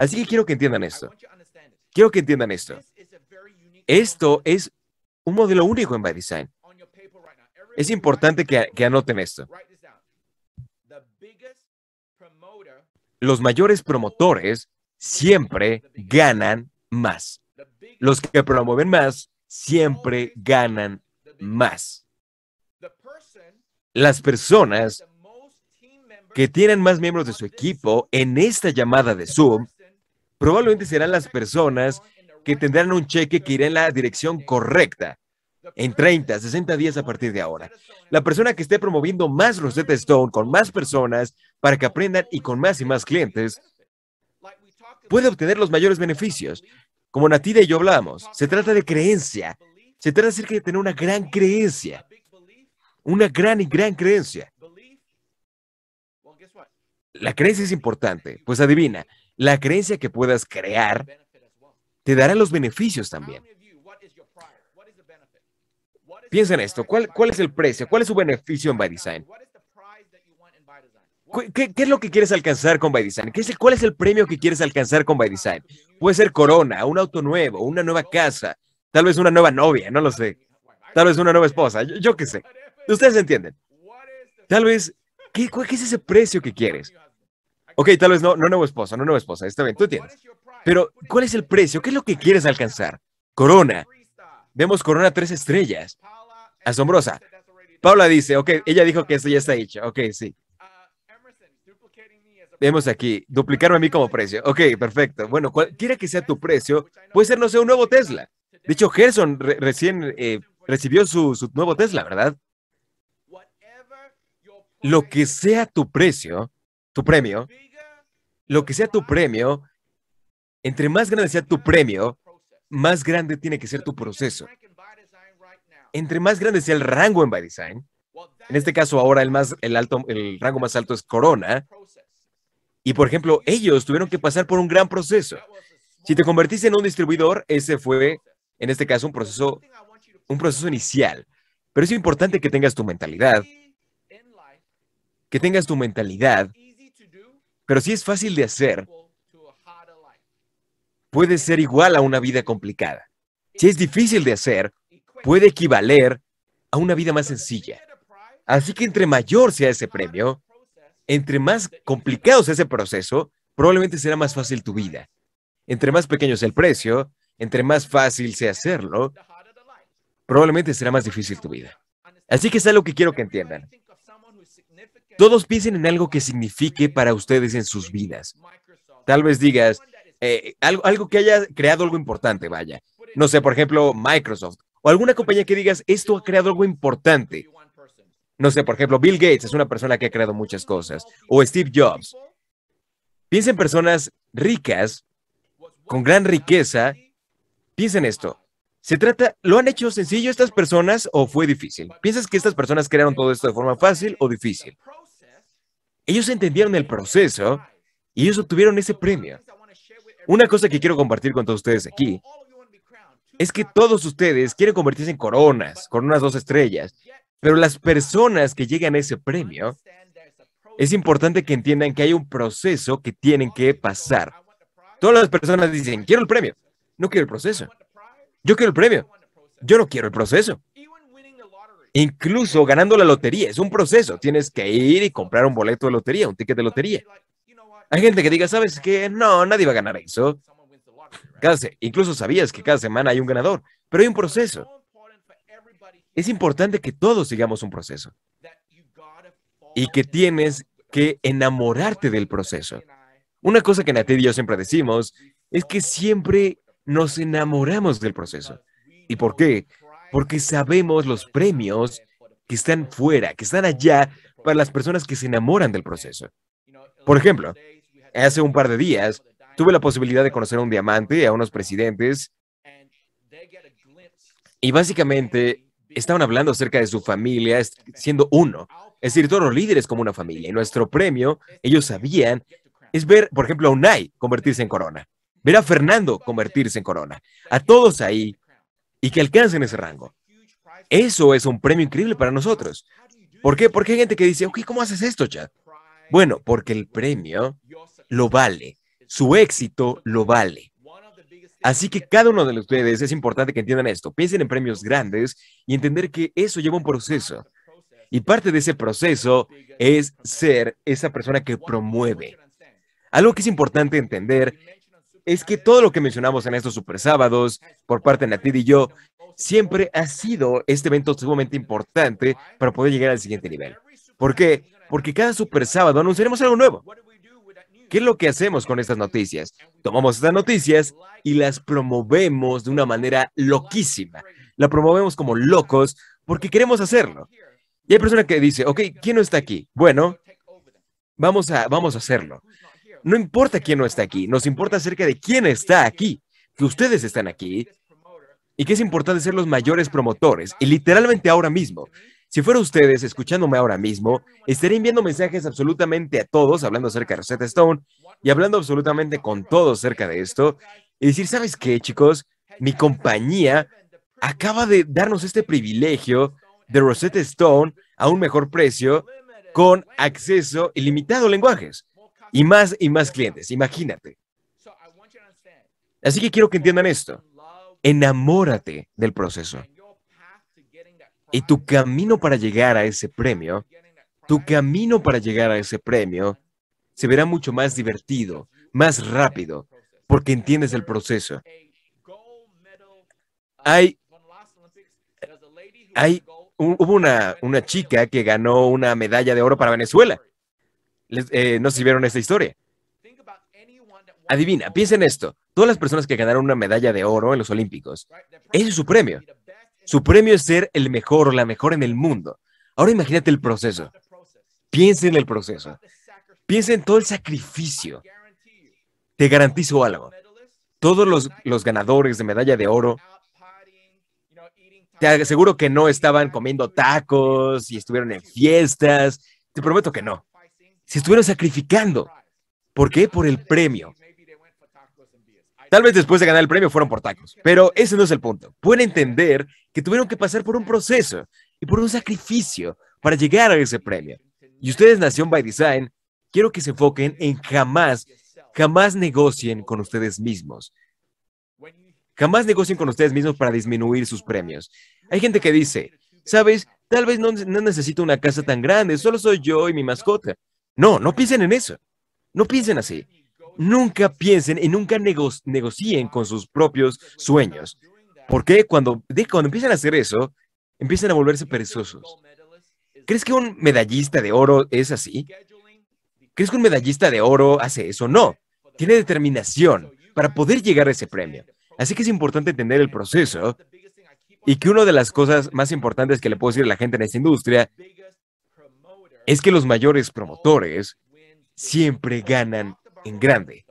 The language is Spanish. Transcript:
Así que quiero que entiendan esto. Quiero que entiendan esto. Esto es un modelo único en By Design. Es importante que, que anoten esto. Los mayores promotores siempre ganan más. Los que promueven más siempre ganan más. Las personas que tienen más miembros de su equipo en esta llamada de Zoom probablemente serán las personas que tendrán un cheque que irá en la dirección correcta en 30, 60 días a partir de ahora. La persona que esté promoviendo más Rosetta Stone con más personas para que aprendan y con más y más clientes puede obtener los mayores beneficios. Como Natida y yo hablamos, se trata de creencia. Se trata acerca de tener una gran creencia. Una gran y gran creencia. La creencia es importante. Pues adivina, la creencia que puedas crear te dará los beneficios también. Piensa en esto, ¿cuál, es el precio? ¿Cuál es su beneficio en By Design? ¿Qué, es lo que quieres alcanzar con By Design? ¿Cuál es el premio que quieres alcanzar con By Design? Puede ser corona, un auto nuevo, una nueva casa, tal vez una nueva novia, no lo sé. Tal vez una nueva esposa, yo, qué sé. Ustedes entienden. Tal vez, ¿qué es ese precio que quieres? Ok, tal vez no, no nuevo esposo, no nueva esposa, está bien, tú tienes. Pero, ¿cuál es el precio? ¿Qué es lo que quieres alcanzar? Corona. Vemos Corona tres estrellas. Asombrosa. Paula dice, ok, ella dijo que eso ya está hecho. Ok, sí. Vemos aquí, duplicarme a mí como precio. Ok, perfecto. Bueno, cualquiera que sea tu precio, puede ser, no sé, un nuevo Tesla. De hecho, Gerson recién eh, recibió su nuevo Tesla, ¿verdad? Lo que sea tu precio, tu premio, lo que sea tu premio, entre más grande sea tu premio, más grande tiene que ser tu proceso. Entre más grande sea el rango en By Design, en este caso ahora el, más, el, alto, el rango más alto es Corona, y por ejemplo, ellos tuvieron que pasar por un gran proceso. Si te convertiste en un distribuidor, ese fue, en este caso, un proceso, un proceso inicial. Pero es importante que tengas tu mentalidad, que tengas tu mentalidad pero si es fácil de hacer, puede ser igual a una vida complicada. Si es difícil de hacer, puede equivaler a una vida más sencilla. Así que entre mayor sea ese premio, entre más complicado sea ese proceso, probablemente será más fácil tu vida. Entre más pequeño sea el precio, entre más fácil sea hacerlo, probablemente será más difícil tu vida. Así que es algo que quiero que entiendan. Todos piensen en algo que signifique para ustedes en sus vidas. Tal vez digas, eh, algo, algo que haya creado algo importante, vaya. No sé, por ejemplo, Microsoft o alguna compañía que digas, esto ha creado algo importante. No sé, por ejemplo, Bill Gates es una persona que ha creado muchas cosas, o Steve Jobs. Piensen en personas ricas, con gran riqueza. piensen esto. Se trata, ¿lo han hecho sencillo estas personas o fue difícil? ¿Piensas que estas personas crearon todo esto de forma fácil o difícil? Ellos entendieron el proceso y ellos obtuvieron ese premio. Una cosa que quiero compartir con todos ustedes aquí es que todos ustedes quieren convertirse en coronas, coronas dos estrellas, pero las personas que llegan a ese premio, es importante que entiendan que hay un proceso que tienen que pasar. Todas las personas dicen, quiero el premio, no quiero el proceso. Yo quiero el premio, yo no quiero el proceso incluso ganando la lotería. Es un proceso. Tienes que ir y comprar un boleto de lotería, un ticket de lotería. Hay gente que diga, ¿sabes qué? No, nadie va a ganar eso. incluso sabías que cada semana hay un ganador, pero hay un proceso. Es importante que todos sigamos un proceso y que tienes que enamorarte del proceso. Una cosa que Nati y yo siempre decimos es que siempre nos enamoramos del proceso. ¿Y por qué? porque sabemos los premios que están fuera, que están allá para las personas que se enamoran del proceso. Por ejemplo, hace un par de días tuve la posibilidad de conocer a un diamante, a unos presidentes, y básicamente estaban hablando acerca de su familia siendo uno, es decir, todos los líderes como una familia. Y nuestro premio, ellos sabían, es ver, por ejemplo, a Unai convertirse en corona, ver a Fernando convertirse en corona, a todos ahí y que alcancen ese rango. Eso es un premio increíble para nosotros. ¿Por qué? Porque hay gente que dice, ok, ¿cómo haces esto, Chad? Bueno, porque el premio lo vale, su éxito lo vale. Así que cada uno de ustedes es importante que entiendan esto. Piensen en premios grandes y entender que eso lleva un proceso. Y parte de ese proceso es ser esa persona que promueve. Algo que es importante entender es que todo lo que mencionamos en estos super sábados por parte de Natid y yo siempre ha sido este evento sumamente importante para poder llegar al siguiente nivel. ¿Por qué? Porque cada super sábado anunciaremos algo nuevo. ¿Qué es lo que hacemos con estas noticias? Tomamos estas noticias y las promovemos de una manera loquísima. La promovemos como locos porque queremos hacerlo. Y hay personas que dice, ok, ¿quién no está aquí? Bueno, vamos a, vamos a hacerlo. No importa quién no está aquí, nos importa acerca de quién está aquí, que ustedes están aquí y que es importante ser los mayores promotores. Y literalmente ahora mismo, si fuera ustedes escuchándome ahora mismo, estarían enviando mensajes absolutamente a todos hablando acerca de Rosetta Stone y hablando absolutamente con todos acerca de esto y decir, ¿sabes qué, chicos? Mi compañía acaba de darnos este privilegio de Rosetta Stone a un mejor precio con acceso ilimitado a lenguajes y más y más clientes, imagínate. Así que quiero que entiendan esto. Enamórate del proceso. Y tu camino para llegar a ese premio, tu camino para llegar a ese premio se verá mucho más divertido, más rápido, porque entiendes el proceso. Hay, hay hubo una chica que ganó una medalla de oro para Venezuela eh, no vieron esta historia. Adivina, piensa en esto. Todas las personas que ganaron una medalla de oro en los Olímpicos, ese es su premio. Su premio es ser el mejor o la mejor en el mundo. Ahora imagínate el proceso. Piensa en el proceso. Piensa en todo el sacrificio. Te garantizo algo. Todos los, los ganadores de medalla de oro te aseguro que no estaban comiendo tacos y estuvieron en fiestas. Te prometo que no se estuvieron sacrificando. ¿Por qué? Por el premio. Tal vez después de ganar el premio fueron por tacos, pero ese no es el punto. Pueden entender que tuvieron que pasar por un proceso y por un sacrificio para llegar a ese premio. Y ustedes, Nación by Design, quiero que se enfoquen en jamás, jamás negocien con ustedes mismos. Jamás negocien con ustedes mismos para disminuir sus premios. Hay gente que dice, sabes, tal vez no, no necesito una casa tan grande, solo soy yo y mi mascota. No, no piensen en eso. No piensen así. Nunca piensen y nunca negocien con sus propios sueños. Porque cuando, cuando empiezan a hacer eso, empiezan a volverse perezosos. ¿Crees que un medallista de oro es así? ¿Crees que un medallista de oro hace eso? No. Tiene determinación para poder llegar a ese premio. Así que es importante entender el proceso y que una de las cosas más importantes que le puedo decir a la gente en esta industria es que los mayores promotores siempre ganan en grande.